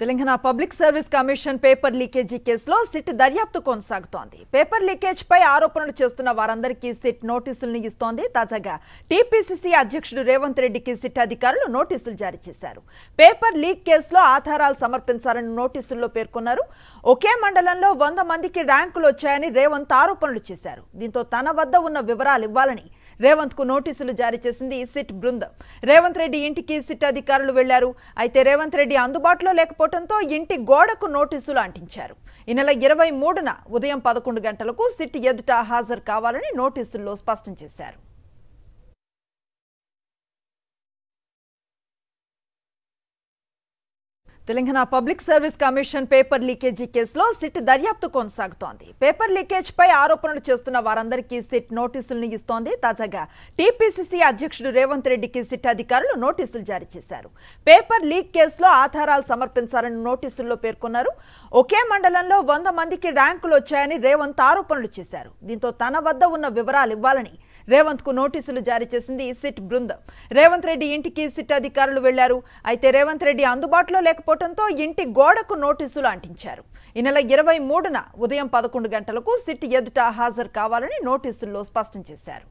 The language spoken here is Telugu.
Telangana Public Service Commission paper leakage కేసులో సిట్ దర్యాప్తు కొనసాగుతోంది పేపర్ లీకేజ్ పై ఆరోపణలు చేస్తున్న వారందరికీ సిట్ నోటీసులను ఇస్తోంది తాజాగా టీపీసీసీ అధ్యక్షుడు రేవంత్ రెడ్డికి సిట్ అధికారులు నోటీసులు జారీ చేశారు పేపర్ లీక్ కేసులో ఆధారాలు సమర్పించాలని నోటీసుల్లో పేర్కొన్నారు ఒకే మండలంలో వంద మందికి ర్యాంకులు వచ్చాయని రేవంత్ ఆరోపణలు చేశారు దీంతో తన వద్ద ఉన్న వివరాలు ఇవ్వాలని రేవంత్ కు నోటీసులు జారీ చేసింది సిట్ బృందం రేవంత్ రెడ్డి ఇంటికి సిట్ అధికారులు వెళ్లారు అయితే రేవంత్ రెడ్డి అందుబాటులో లేకపోవడంతో ఇంటి గోడకు నోటీసులు అంటించారు ఈ నెల ఇరవై మూడున ఉదయం పదకొండు గంటలకు సిట్ ఎదుట హాజరు కావాలని నోటీసుల్లో స్పష్టం చేశారు Telangana Public Service Commission paper leakage కేసులో సిట్ దర్యాప్తు కొనసాగుతోంది పేపర్ లీకేజ్ పై ఆరోపణలు చేస్తున్న వారందరికీ సిట్ నోటీసులను ఇస్తోంది తాజాగా టీపీసీసీ అధ్యక్షుడు రేవంత్ రెడ్డికి సిట్ అధికారులు నోటీసులు జారీ చేశారు పేపర్ లీక్ కేసులో ఆధారాలు సమర్పించాలని నోటీసుల్లో పేర్కొన్నారు ఒకే మండలంలో వంద మందికి ర్యాంకులు వచ్చాయని రేవంత్ ఆరోపణలు చేశారు దీంతో తన వద్ద ఉన్న వివరాలు ఇవ్వాలని రేవంత్ కు నోటీసులు జారీ చేసింది సిట్ బృందం రేవంత్ రెడ్డి ఇంటికి సిట్ అధికారులు వెళ్లారు అయితే రేవంత్ రెడ్డి అందుబాటులో లేకపోవడంతో ఇంటి గోడకు నోటీసులు అంటించారు ఈ నెల ఇరవై మూడున ఉదయం పదకొండు గంటలకు సిట్ ఎదుట హాజరు కావాలని నోటీసుల్లో స్పష్టం చేశారు